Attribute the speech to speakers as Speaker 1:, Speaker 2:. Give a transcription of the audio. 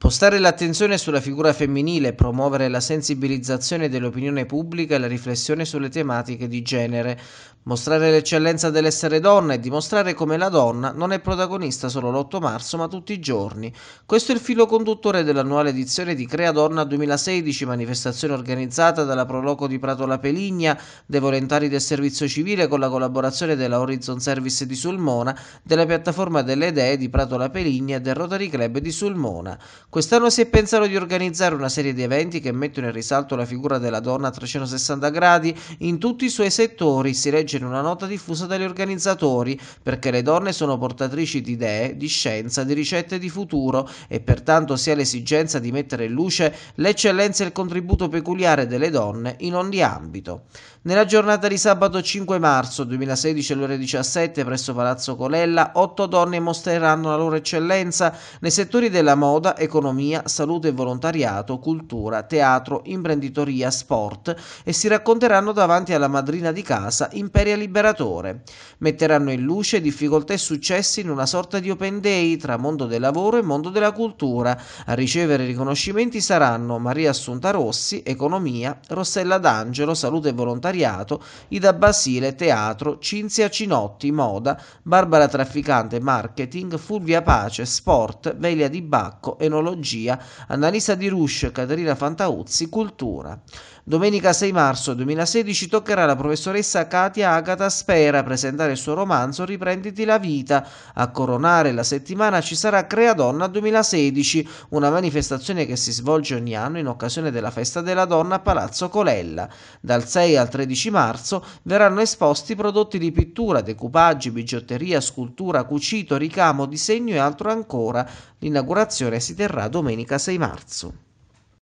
Speaker 1: Postare l'attenzione sulla figura femminile, promuovere la sensibilizzazione dell'opinione pubblica e la riflessione sulle tematiche di genere, mostrare l'eccellenza dell'essere donna e dimostrare come la donna non è protagonista solo l'8 marzo ma tutti i giorni. Questo è il filo conduttore dell'annuale edizione di Crea Donna 2016, manifestazione organizzata dalla Proloco di Prato La Peligna, dei volontari del servizio civile con la collaborazione della Horizon Service di Sulmona, della piattaforma delle idee di Prato La Peligna e del Rotary Club di Sulmona. Quest'anno si è pensato di organizzare una serie di eventi che mettono in risalto la figura della donna a 360 gradi in tutti i suoi settori, si legge in una nota diffusa dagli organizzatori, perché le donne sono portatrici di idee, di scienza, di ricette di futuro e pertanto si ha l'esigenza di mettere in luce l'eccellenza e il contributo peculiare delle donne in ogni ambito. Nella giornata di sabato 5 marzo 2016 alle ore 17 presso Palazzo Colella, otto donne mostreranno la loro eccellenza nei settori della moda, economia, economia, salute e volontariato, cultura, teatro, imprenditoria, sport e si racconteranno davanti alla madrina di casa Imperia Liberatore. Metteranno in luce difficoltà e successi in una sorta di open day tra mondo del lavoro e mondo della cultura. A ricevere riconoscimenti saranno Maria Assunta Rossi, economia, Rossella D'Angelo, salute e volontariato, Ida Basile, teatro, Cinzia Cinotti, moda, Barbara Trafficante, marketing, Fulvia Pace, sport, Velia Di Bacco, enologia Tecnologia, Annalisa Di Ruscio, Caterina Fantauzzi, Cultura. Domenica 6 marzo 2016 toccherà la professoressa Katia Agata Spera presentare il suo romanzo Riprenditi la vita. A coronare la settimana ci sarà Crea Donna 2016, una manifestazione che si svolge ogni anno in occasione della festa della donna a Palazzo Colella. Dal 6 al 13 marzo verranno esposti prodotti di pittura, decoupaggi, bigiotteria, scultura, cucito, ricamo, disegno e altro ancora. L'inaugurazione si terrà sarà domenica 6 marzo.